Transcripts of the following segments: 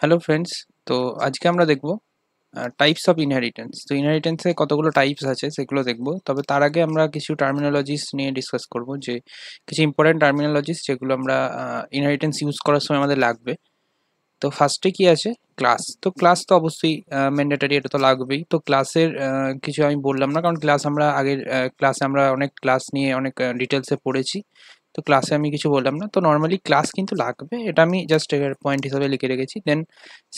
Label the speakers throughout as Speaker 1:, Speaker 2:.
Speaker 1: hello friends তো আজকে আমরা দেখব টাইপস অফ ইনহেরিটেন্স তো ইনহেরিটেন্সে কতগুলো টাইপস আছে সেগুলো দেখব তবে তার আগে আমরা কিছু টার্মিনোলজিস নিয়ে ডিসকাস করব যে কিছু ইম্পর্টেন্ট টার্মিনোলজিস যেগুলো আমরা ইনহেরিটেন্স ইউজ করার সময় আমাদের লাগবে তো ফার্স্টে কি আছে ক্লাস তো ক্লাস তো অবশ্যই ম্যান্ডেটারি এটা তো লাগবেই তো ক্লাসের কিছু আমি বললাম না কারণ ক্লাস আমরা আগের ক্লাসে আমরা অনেক ক্লাস নিয়ে অনেক ডিটেলসে পড়েছি তো ক্লাসে আমি কিছু বললাম না তো নর্মালি ক্লাস কিন্তু লাগবে এটা আমি জাস্ট পয়েন্ট হিসাবে লিখে রেখেছি দেন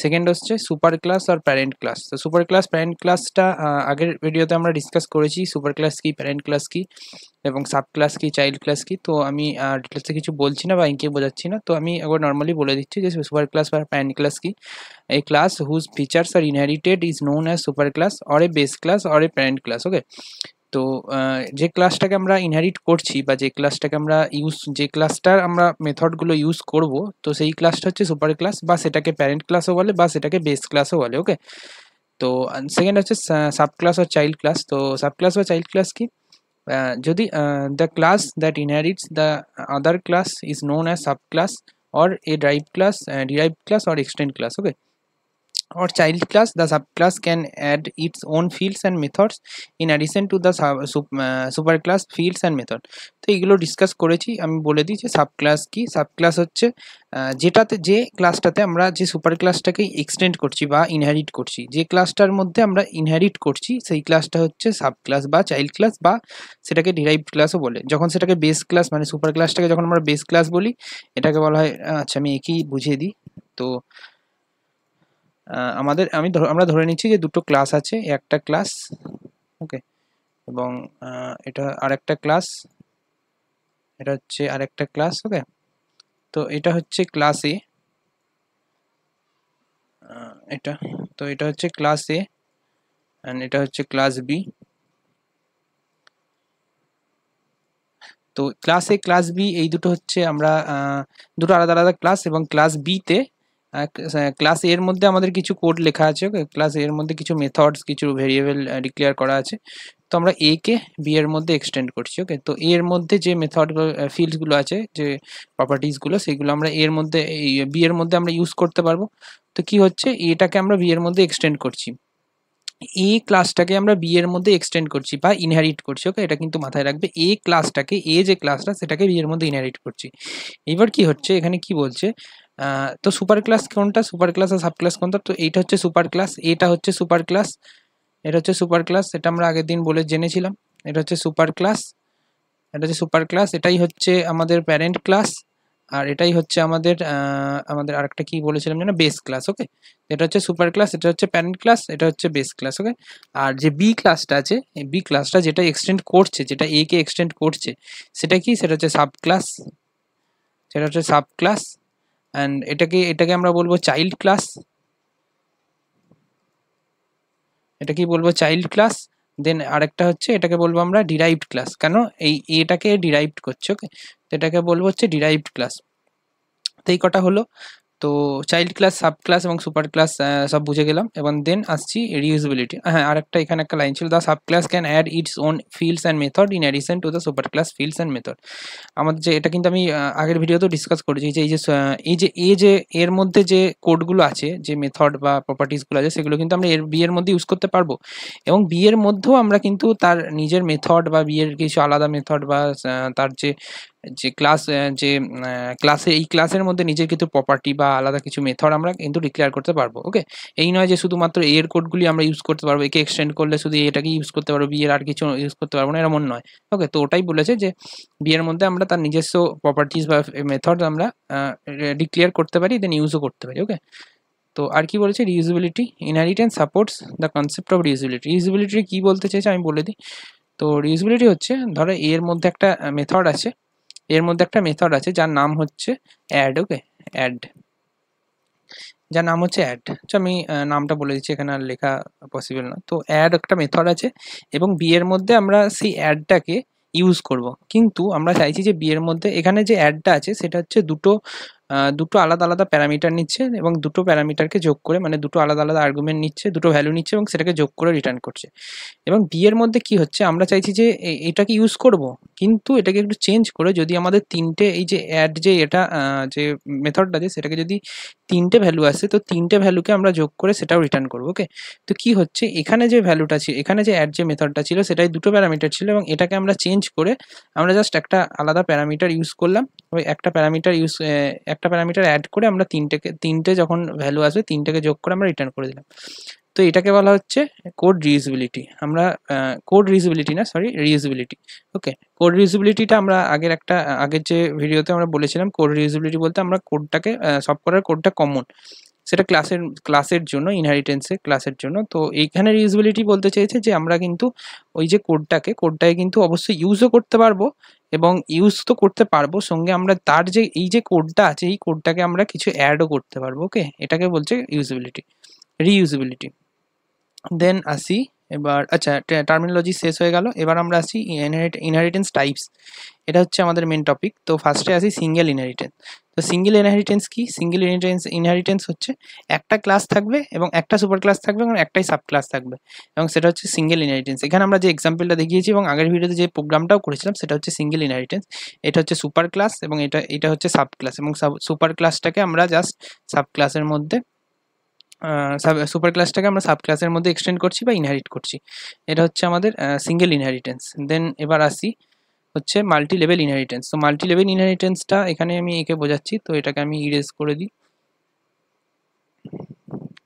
Speaker 1: সেকেন্ড হচ্ছে সুপার ক্লাস আর প্যারেন্ট ক্লাস তো সুপার ক্লাস প্যারেন্ট ক্লাসটা আগের ভিডিওতে আমরা ডিসকাস করেছি সুপার ক্লাস কি প্যারেন্ট ক্লাস কি এবং সাব ক্লাস কি চাইল্ড ক্লাস কি তো আমি ডিটেলসে কিছু বলছি না বা এঁকে বোঝাচ্ছি না তো আমি একবার নর্মালি বলে দিচ্ছি যে সুপার ক্লাস বা প্যারেন্ট ক্লাস কি এই class whose features are inherited is known as super class or a base class or a parent class okay তো যে ক্লাসটাকে আমরা ইনহেরিট করছি বা যে ক্লাসটাকে আমরা ইউজ যে ক্লাসটার আমরা মেথড গুলো ইউজ করব তো সেই ক্লাসটা হচ্ছে সুপার ক্লাস বা সেটাকে প্যারেন্ট ক্লাসও বলে বা সেটাকে বেস ক্লাসও বলে ওকে তো আ সেকেন্ড হচ্ছে sub class or child class তো সাব ক্লাস বা চাইল্ড ক্লাস কি যদি the class that inherits the other class is known as sub class or a derive class derive class or extend class okay or child class the subclass can add its own fields and methods in addition to the sub, sub, uh, superclass fields and method তো এগুলো discuss করেছি আমি বলে দিই যে subclass কি subclass হচ্ছে যেটাতে যে ক্লাসটাতে আমরা যে সুপার ক্লাসটাকে এক্সটেন্ড করছি বা ইনহেরিট করছি যে ক্লাসটার মধ্যে আমরা ইনহেরিট করছি সেই ক্লাসটা হচ্ছে সাবক্লাস বা চাইল্ড ক্লাস বা সেটাকে ডিরাইভ ক্লাসও বলে যখন সেটাকে বেস ক্লাস মানে সুপার ক্লাসটাকে যখন আমরা বেস ক্লাস বলি এটাকে বলা হয় আচ্ছা আমি একই বুঝিয়ে দিই তো আমাদের আমি আমরা ধরে নিচ্ছি যে দুটো ক্লাস আছে একটা ক্লাস ওকে এবং এটা আরেকটা ক্লাস এটা হচ্ছে আরেকটা ক্লাস ওকে তো এটা হচ্ছে ক্লাস এ এটা তো এটা হচ্ছে ক্লাস এ অ্যান্ড এটা হচ্ছে ক্লাস বি তো ক্লাস এ ক্লাস বি এই দুটো হচ্ছে আমরা দুটো আলাদা আলাদা ক্লাস এবং ক্লাস বিতে ক্লাস এর মধ্যে আমাদের কিছু কোড লেখা আছে ক্লাস এর মধ্যে কিছু মেথডস কিছু ভেরিয়েবল ডিক্লেয়ার করা আছে তো আমরা এ কে বি এর মধ্যে এক্সটেন্ড করছি ওকে তো এর মধ্যে যে মেথড ফিল্ডসগুলো আছে যে প্রপার্টিসগুলো সেগুলো আমরা এর মধ্যে বি এর মধ্যে আমরা ইউজ করতে পারবো তো কি হচ্ছে এটাকে আমরা বি এর মধ্যে এক্সটেন্ড করছি এ ক্লাসটাকে আমরা বি এর মধ্যে এক্সটেন্ড করছি বা ইনহারিট করছি ওকে এটা কিন্তু মাথায় রাখবে এ ক্লাসটাকে এ যে ক্লাসটা সেটাকে বি এর মধ্যে ইনহারিট করছি এবার কি হচ্ছে এখানে কি বলছে তো সুপার ক্লাস কোনটা সুপার ক্লাস আর সাব ক্লাস কোনটা তো এইটা হচ্ছে সুপার ক্লাস এটা হচ্ছে সুপার ক্লাস এটা হচ্ছে সুপার ক্লাস এটা আমরা আগের দিন বলে জেনেছিলাম এটা হচ্ছে সুপার ক্লাস এটা হচ্ছে সুপার ক্লাস এটাই হচ্ছে আমাদের প্যারেন্ট ক্লাস আর এটাই হচ্ছে আমাদের আমাদের আরেকটা কি বলেছিলাম যেন বেস ক্লাস ওকে এটা হচ্ছে সুপার ক্লাস এটা হচ্ছে প্যারেন্ট ক্লাস এটা হচ্ছে বেস ক্লাস ওকে আর যে বি ক্লাসটা আছে বি ক্লাসটা যেটা এক্সটেন্ড করছে যেটা এ কে এক্সটেন্ড করছে সেটা কি সেটা হচ্ছে সাব ক্লাস সেটা হচ্ছে সাব ক্লাস অ্যান্ড এটাকে এটাকে আমরা বলবো চাইল্ড ক্লাস এটা কি বলবো চাইল্ড ক্লাস দেন আরেকটা হচ্ছে এটাকে বলবো আমরা ডিরাইভড ক্লাস কেন এই এটাকে ডিরাইভড করছে ওকে এটাকে বলবো হচ্ছে ডিরাইভড ক্লাস তো এই কটা হলো তো চাইল্ড ক্লাস সাব ক্লাস এবং সুপার ক্লাস সব বুঝে গেলাম এবং দেন আসছি রিউজিবিলিটি হ্যাঁ আরেকটা এখানে একটা লাইন ছিল the sub class can add its own fields and method in addition to the super class fields and method আমাদের যে এটা কিন্তু আমি আগের ভিডিওতেও ডিসকাস করেছি যে এই যে এই যে এ যে এর মধ্যে যে কোডগুলো আছে যে মেথড বা প্রপার্টিসগুলো আছে সেগুলো কিন্তু আমরা এর বিয়ের মধ্যে ইউজ করতে পারবো এবং বিয়ের মধ্যেও আমরা কিন্তু তার নিজের মেথড বা বিয়ের কিছু আলাদা মেথড বা তার যে যে ক্লাস যে ক্লাসে এই ক্লাসের মধ্যে নিজের কিন্তু প্রপার্টি বা আলাদা কিছু মেথড আমরা কিন্তু ডিক্লেয়ার করতে পারবো ওকে এই নয় যে শুধুমাত্র এর কোডগুলি আমরা ইউজ করতে পারবো একে এক্সটেন্ড করলে শুধু এটাকে ইউজ করতে পারবো বিয়ের আর কিছু ইউজ করতে পারবো না এমন নয় ওকে তো ওটাই বলেছে যে বিয়ের মধ্যে আমরা তার নিজস্ব প্রপার্টিস বা মেথড আমরা ডিক্লেয়ার করতে পারি দেন ইউজও করতে পারি ওকে তো আর কি বলেছে reusability inheritance supports the concept of reusability reusability কী বলতে চাইছে আমি বলে দিই তো রিউজিবিলিটি হচ্ছে ধরো এর মধ্যে একটা মেথড আছে এর মধ্যে একটা মেথড আছে যার নাম হচ্ছে অ্যাড ওকে অ্যাড যার নাম হচ্ছে অ্যাড তো আমি নামটা বলে দিচ্ছি এখানে আর লেখা পসিবল না তো অ্যাড একটা মেথড আছে এবং বিয়ের মধ্যে আমরা সেই অ্যাডটাকে ইউজ করব কিন্তু আমরা চাইছি যে বিয়ের মধ্যে এখানে যে অ্যাডটা আছে সেটা হচ্ছে দুটো দুটো আলাদা আলাদা প্যারামিটার নিচ্ছে এবং দুটো প্যারামিটারকে যোগ করে মানে দুটো আলাদা আলাদা আর্গুমেন্ট নিচ্ছে দুটো ভ্যালু নিচ্ছে এবং সেটাকে যোগ করে রিটার্ন করছে এবং বি এর মধ্যে কি হচ্ছে আমরা চাইছি যে এটাকে ইউজ করব কিন্তু এটাকে একটু চেঞ্জ করে যদি আমাদের তিনটে এই যে অ্যাড যে এটা যে মেথডটা আছে সেটাকে যদি তিনটে ভ্যালু আসে তো তিনটে ভ্যালুকে আমরা যোগ করে সেটাও রিটার্ন করবো ওকে তো কি হচ্ছে এখানে যে ভ্যালুটা ছিল এখানে যে অ্যাড যে মেথডটা ছিল সেটাই দুটো প্যারামিটার ছিল এবং এটাকে আমরা চেঞ্জ করে আমরা জাস্ট একটা আলাদা প্যারামিটার ইউজ করলাম ওই একটা প্যারামিটার ইউজ একটা প্যারামিটার অ্যাড করে আমরা তিনটেকে তিনটে যখন ভ্যালু আসবে তিনটেকে যোগ করে আমরা রিটার্ন করে দিলাম তো এটাকে বলা হচ্ছে কোড রিউজিবিলিটি আমরা কোড রিউজিবিলিটি না সরি রিউজিবিলিটি ওকে কোড রিউজিবিলিটিটা আমরা আগের একটা আগের যে ভিডিওতে আমরা বলেছিলাম কোড রিউজিবিলিটি বলতে আমরা কোডটাকে সফটওয়্যারের কোডটা কমন সেটা ক্লাসের ক্লাসের জন্য ইনহারিটেন্সে ক্লাসের জন্য তো এইখানে রিউজবিলিটি বলতে চেয়েছে যে আমরা কিন্তু ওই যে কোডটাকে কোডটাকে কিন্তু অবশ্যই ইউজও করতে পারবো এবং ইউজ তো করতে পারবো সঙ্গে আমরা তার যে এই যে কোডটা আছে এই কোডটাকে আমরা কিছু অ্যাডও করতে পারবো ওকে এটাকে বলছে ইউজিবিলিটি রিইউজিবিলিটি দেন আসি এবার আচ্ছা টার্মিনোলজি শেষ হয়ে গেল এবার আমরা আসি ইনহেরিটেন্স টাইপস এটা হচ্ছে আমাদের মেন টপিক তো ফার্স্টে আসি সিঙ্গেল ইনহেরিটেন্স তো সিঙ্গেল ইনহেরিটেন্স কি সিঙ্গেল ইনহেরিটেন্স ইনহেরিটেন্স হচ্ছে একটা ক্লাস থাকবে এবং একটা সুপার ক্লাস থাকবে এবং একটাই সাব ক্লাস থাকবে এবং সেটা হচ্ছে সিঙ্গেল ইনহেরিটেন্স এখানে আমরা যে এক্সাম্পলটা দেখিয়েছি এবং আগের ভিডিওতে যে প্রোগ্রামটাও করেছিলাম সেটা হচ্ছে সিঙ্গেল ইনহেরিটেন্স এটা হচ্ছে সুপার ক্লাস এবং এটা এটা হচ্ছে সাব ক্লাস এবং সুপার ক্লাসটাকে আমরা জাস্ট সাব ক্লাসের মধ্যে সুপার ক্লাসটাকে আমরা সাব ক্লাসের মধ্যে এক্সটেন্ড করছি বা ইনহারিট করছি এটা হচ্ছে আমাদের সিঙ্গেল ইনহারিটেন্স দেন এবার আসি হচ্ছে মাল্টি লেভেল ইনহারিটেন্স তো মাল্টি লেভেল ইনহারিটেন্সটা এখানে আমি একে বোঝাচ্ছি তো এটাকে আমি ইরেজ করে দিই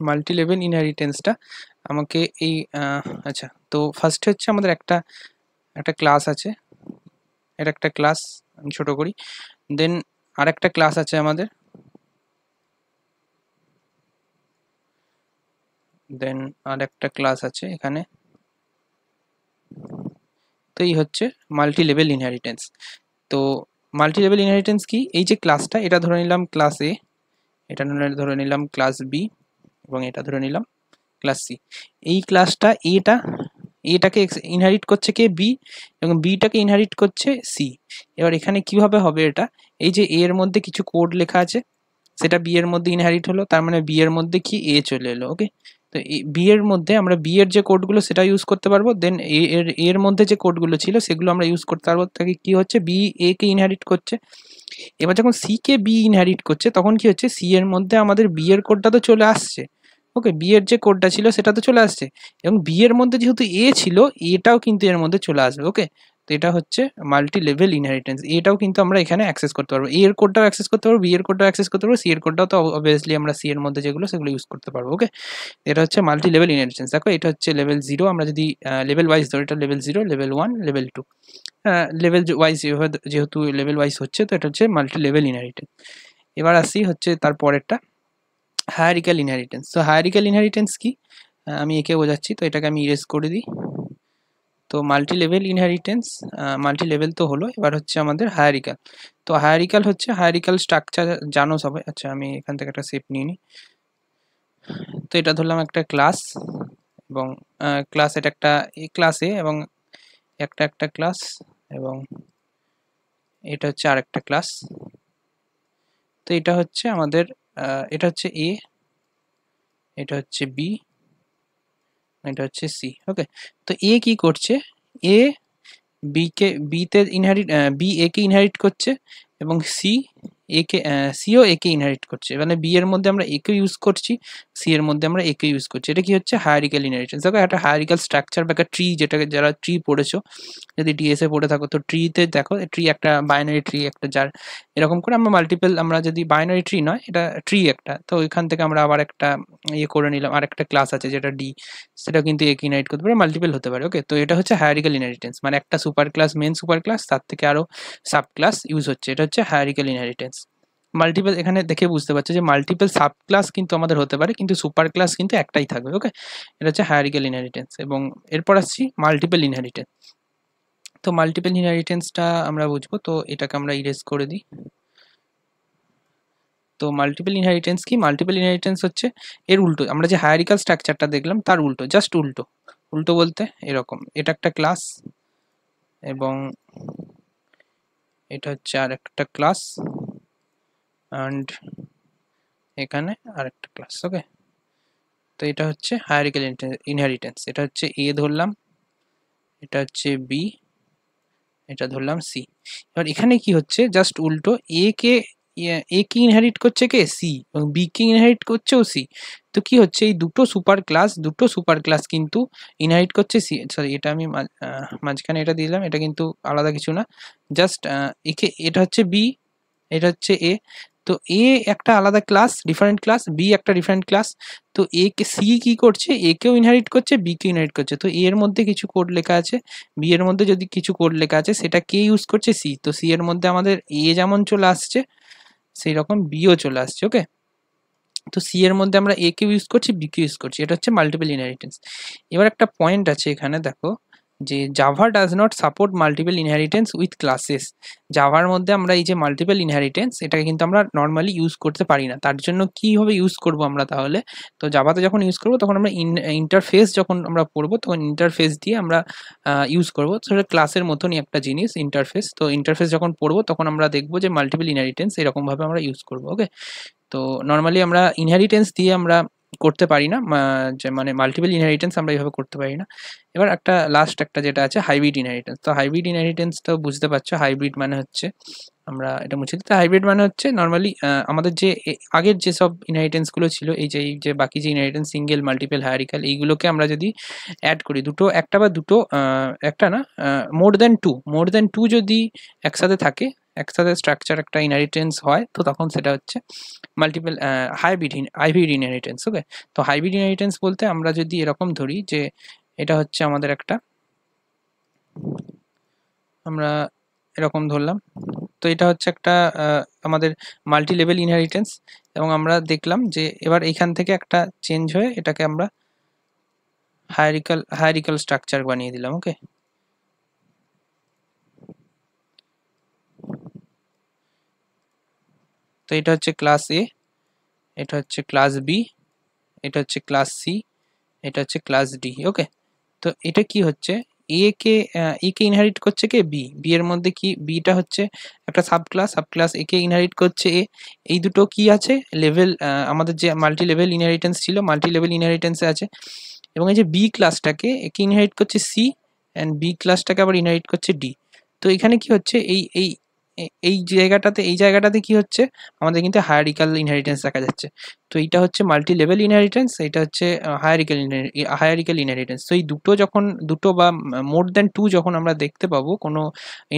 Speaker 1: মাল্টি লেভেল ইনহারিটেন্সটা আমাকে এই আচ্ছা তো ফার্স্টে হচ্ছে আমাদের একটা একটা ক্লাস আছে এটা একটা ক্লাস আমি ছোটো করি দেন আর একটা ক্লাস আছে আমাদের দেন আর একটা ক্লাস আছে এখানে তো এই হচ্ছে মাল্টি লেভেল ইনহারিটেন্স তো মাল্টি লেভেল ইনহারিটেন্স কি এই যে ক্লাসটা এটা ধরে নিলাম ক্লাস এ এটা ধরে নিলাম ক্লাস বি এবং এটা ধরে নিলাম ক্লাস সি এই ক্লাসটা এটা এটাকে ইনহারিট করছে কে বি এবং বিটাকে ইনহারিট করছে সি এবার এখানে কিভাবে হবে এটা এই যে এ এর মধ্যে কিছু কোড লেখা আছে সেটা বি এর মধ্যে ইনহারিট হলো তার মানে বি এর মধ্যে কি এ চলে এলো ওকে তো বি এর মধ্যে আমরা বি এর যে কোডগুলো সেটা ইউজ করতে পারবো দেন এর এর মধ্যে যে কোডগুলো ছিল সেগুলো আমরা ইউজ করতে পারবো তাকে কী হচ্ছে বি এ কে ইনহারিট করছে এবার যখন সি কে বি ইনহারিট করছে তখন কি হচ্ছে সি এর মধ্যে আমাদের বি এর কোডটা তো চলে আসছে ওকে বি এর যে কোডটা ছিল সেটা তো চলে আসছে এবং বি এর মধ্যে যেহেতু এ ছিল এটাও কিন্তু এর মধ্যে চলে আসবে ওকে তো এটা হচ্ছে মাল্টি লেভেল ইনহারিটেন্স এটাও কিন্তু আমরা এখানে অ্যাক্সেস করতে পারবো এ এর কোডটাও অ্যাক্সেস করতে পারবো বি এর কোডটাও অ্যাক্সেস করতে পারবো সি এর কোডটাও তো অবভিয়াসলি আমরা সি এর মধ্যে যেগুলো সেগুলো ইউজ করতে পারবো ওকে এটা হচ্ছে মাল্টি লেভেল ইনহারিটেন্স দেখো এটা হচ্ছে লেভেল জিরো আমরা যদি লেভেল ওয়াইজ ধরো এটা level zero level one level two level wise যেহেতু লেভেল ওয়াইজ হচ্ছে তো এটা হচ্ছে মাল্টি লেভেল ইনহারিটেন্স এবার আসি হচ্ছে তার পরেরটা হায়ারিক্যাল ইনহারিটেন্স তো হায়ারিক্যাল ইনহারিটেন্স কি আমি একে বোঝাচ্ছি তো এটাকে আমি ইরেজ করে দিই তো multi level inheritance multi level তো হলো এবার হচ্ছে আমাদের হায়ারিকাল তো হায়ারিকাল হচ্ছে হায়ারিকাল স্ট্রাকচার জানো সবাই আচ্ছা আমি এখান থেকে একটা সেপ নিয়ে নিই তো এটা ধরলাম একটা ক্লাস এবং ক্লাস এটা একটা ক্লাসে এবং একটা একটা ক্লাস এবং এটা হচ্ছে আর একটা ক্লাস তো এটা হচ্ছে আমাদের এটা হচ্ছে এ এটা হচ্ছে বি এটা হচ্ছে সি ওকে তো এ কি করছে এ বিকে বিতে ইনহারিট বি এ কে ইনহারিট করছে এবং সি একে সিও একে ইনহারিট করছে মানে বি এর মধ্যে আমরা একে ইউজ করছি সি এর মধ্যে আমরা একে ইউজ করছি এটা কি হচ্ছে হায়ারিক্যাল ইনহেরিটেন্স দেখো একটা হায়ারিক্যাল স্ট্রাকচার বা একটা ট্রি যেটাকে যারা ট্রি পড়েছো যদি ডিএসএ পড়ে থাকো তো ট্রিতে দেখো ট্রি একটা বাইনারি ট্রি একটা যার এরকম করে আমরা মাল্টিপল আমরা যদি বাইনারি ট্রি নয় এটা ট্রি একটা তো ওইখান থেকে আমরা আবার একটা ইয়ে করে নিলাম আর একটা ক্লাস আছে যেটা ডি সেটা কিন্তু একে ইনহারিট করতে পারে মাল্টিপল হতে পারে ওকে তো এটা হচ্ছে হায়ারিক্যাল ইনহেরিটেন্স মানে একটা super class main super class তার থেকে আরও সাব ক্লাস ইউজ হচ্ছে এটা হচ্ছে হায়ারিক্যাল ইনহেরিটেন্স মাল্টিপল এখানে দেখে বুঝতে পারছো যে মাল্টিপল সাব ক্লাস কিন্তু আমাদের হতে পারে কিন্তু সুপার ক্লাস কিন্তু একটাই থাকবে ওকে এটা হচ্ছে হায়ারিক্যাল ইনহারিটেন্স এবং এরপর আসছি মাল্টিপল ইনহারিটেন্স তো মাল্টিপল ইনহারিটেন্সটা আমরা বুঝবো তো এটাকে আমরা ইরেজ করে দিই তো মাল্টিপল ইনহারিটেন্স কি মাল্টিপল ইনহারিটেন্স হচ্ছে এর উল্টো আমরা যে হায়ারিক্যাল স্ট্রাকচারটা দেখলাম তার উল্টো জাস্ট উল্টো উল্টো বলতে এরকম এটা একটা ক্লাস এবং এটা হচ্ছে আর একটা ক্লাস অ্যান্ড এখানে আরেকটা ক্লাস ওকে তো এটা হচ্ছে হায়ারিক্যাল ইনহেরিটেন্স এটা হচ্ছে এ ধরলাম এটা হচ্ছে বি এটা ধরলাম সি এবার এখানে কি হচ্ছে জাস্ট উল্টো এ কে এ কি ইনহেরিট করছে কে সি এবং বি ইনহারিট ইনহেরিট করছেও সি তো কি হচ্ছে এই দুটো সুপার ক্লাস দুটো সুপার ক্লাস কিন্তু ইনহারিট করছে সি সরি এটা আমি মাঝখানে এটা দিলাম এটা কিন্তু আলাদা কিছু না জাস্ট একে এটা হচ্ছে বি এটা হচ্ছে এ তো এ একটা আলাদা ক্লাস ডিফারেন্ট ক্লাস বি একটা ডিফারেন্ট ক্লাস তো এ কে সি কী করছে এ কেও ইনহারিট করছে বি কেও ইনহারিট করছে তো এর মধ্যে কিছু কোড লেখা আছে বি এর মধ্যে যদি কিছু কোড লেখা আছে সেটা কে ইউজ করছে সি তো সি এর মধ্যে আমাদের এ যেমন চলে আসছে সেই রকম বিও চলে আসছে ওকে তো সি এর মধ্যে আমরা এ কেউ ইউজ করছি বি কেউ ইউজ করছি এটা হচ্ছে মাল্টিপল ইনহারিটেন্স এবার একটা পয়েন্ট আছে এখানে দেখো যে Java does not support multiple inheritance with classes জাভার মধ্যে আমরা এই যে মাল্টিপল ইনহারিটেন্স এটাকে কিন্তু আমরা নর্মালি ইউজ করতে পারি না তার জন্য কীভাবে ইউজ করব আমরা তাহলে তো জাভাতে যখন ইউজ করব তখন আমরা ইন্টারফেস যখন আমরা পড়বো তখন ইন্টারফেস দিয়ে আমরা ইউজ করবো সেটা ক্লাসের মতনই একটা জিনিস ইন্টারফেস তো ইন্টারফেস যখন পড়বো তখন আমরা দেখবো যে মাল্টিপল ইনহারিটেন্স এরকমভাবে আমরা ইউজ করবো ওকে তো নর্মালি আমরা ইনহারিটেন্স দিয়ে আমরা করতে পারি না যে মানে মাল্টিপল ইনহেরিটেন্স আমরা এইভাবে করতে পারি না এবার একটা লাস্ট একটা যেটা আছে হাইব্রিড ইনহেরিটেন্স তো হাইব্রিড ইনহেরিটেন্স তো বুঝতে পারছো হাইব্রিড মানে হচ্ছে আমরা এটা মুছে দিতে হাইব্রিড মানে হচ্ছে নর্মালি আমাদের যে আগের যে সব ইনহেরিটেন্সগুলো ছিল এই যে এই যে বাকি যে ইনহেরিটেন্স সিঙ্গেল মাল্টিপল হায়ারিকাল এইগুলোকে আমরা যদি অ্যাড করি দুটো একটা বা দুটো একটা না more than two more than two যদি একসাথে থাকে একসাথে স্ট্রাকচার একটা ইনহারিটেন্স হয় তো তখন সেটা হচ্ছে multiple hybrid hybrid inheritance okay তো হাইব্রিড ইনহারিটেন্স বলতে আমরা যদি এরকম ধরি যে এটা হচ্ছে আমাদের একটা আমরা এরকম ধরলাম তো এটা হচ্ছে একটা আমাদের মাল্টি লেভেল ইনহারিটেন্স এবং আমরা দেখলাম যে এবার এখান থেকে একটা চেঞ্জ হয়ে এটাকে আমরা হায়ারিক্যাল হায়ারিক্যাল স্ট্রাকচার বানিয়ে দিলাম ওকে তো এটা হচ্ছে ক্লাস এ এটা হচ্ছে ক্লাস বি এটা হচ্ছে ক্লাস সি এটা হচ্ছে ক্লাস ডি ওকে তো এটা কি হচ্ছে এ কে ই কে ইনহারিট করছে কে বি বি এর মধ্যে কি বিটা হচ্ছে একটা sub class sub class A কে ইনহারিট করছে এ এই দুটো কি আছে লেভেল আমাদের যে মাল্টি লেভেল ইনহারিটেন্স ছিল মাল্টি লেভেল ইনহারিটেন্সে আছে এবং এই যে বি ক্লাসটাকে একে ইনহারিট করছে সি অ্যান্ড বি ক্লাসটাকে আবার ইনহারিট করছে ডি তো এখানে কি হচ্ছে এই এই এই জায়গাটাতে এই জায়গাটাতে কি হচ্ছে আমাদের কিন্তু হায়ারিক্যাল ইনহেরিটেন্স দেখা যাচ্ছে তো এইটা হচ্ছে মাল্টি লেভেল ইনহেরিটেন্স এটা হচ্ছে হায়ারিক্যাল হায়ারিক্যাল ইনহেরিটেন্স তো এই দুটো যখন দুটো বা মোর দ্যান টু যখন আমরা দেখতে পাবো কোনো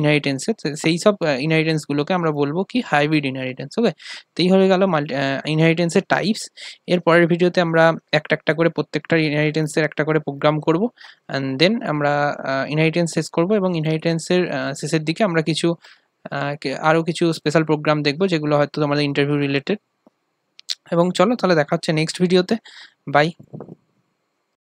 Speaker 1: ইনহেরিটেন্সে সেই সব ইনহেরিটেন্সগুলোকে আমরা বলবো কি হাইব্রিড ইনহেরিটেন্স ওকে তো এই হয়ে গেল মাল্টি ইনহেরিটেন্সের টাইপস এর পরের ভিডিওতে আমরা একটা একটা করে প্রত্যেকটা ইনহেরিটেন্সের একটা করে প্রোগ্রাম করব অ্যান্ড দেন আমরা ইনহেরিটেন্স শেষ করব এবং ইনহেরিটেন্সের শেষের দিকে আমরা কিছু আরও কিছু স্পেশাল প্রোগ্রাম দেখবো যেগুলো হয়তো তোমাদের ইন্টারভিউ রিলেটেড এবং চলো তাহলে দেখা হচ্ছে নেক্সট ভিডিওতে বাই